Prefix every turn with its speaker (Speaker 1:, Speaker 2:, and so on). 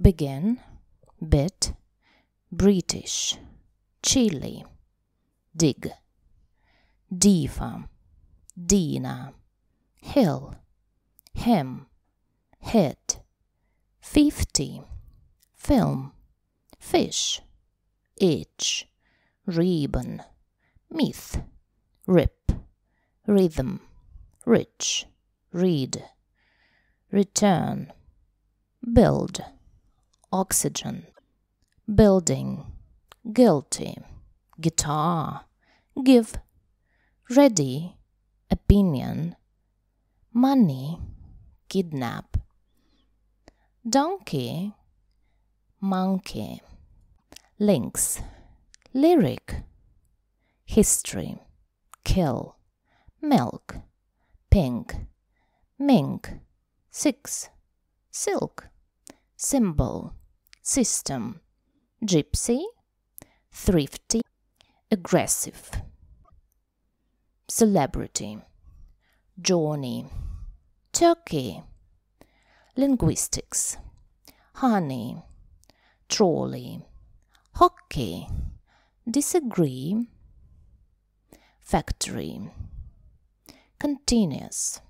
Speaker 1: begin, bit, British, Chile, dig, diva, Dina, hill, him, hit, fifty, film, fish, itch, ribbon, myth, rip, rhythm, rich, read, return, build oxygen, building, guilty, guitar, give, ready, opinion, money, kidnap, donkey, monkey, links, lyric, history, kill, milk, pink, mink, six, silk, symbol, system gypsy, thrifty, aggressive, celebrity, journey, turkey, linguistics, honey, trolley, hockey, disagree, factory, continuous,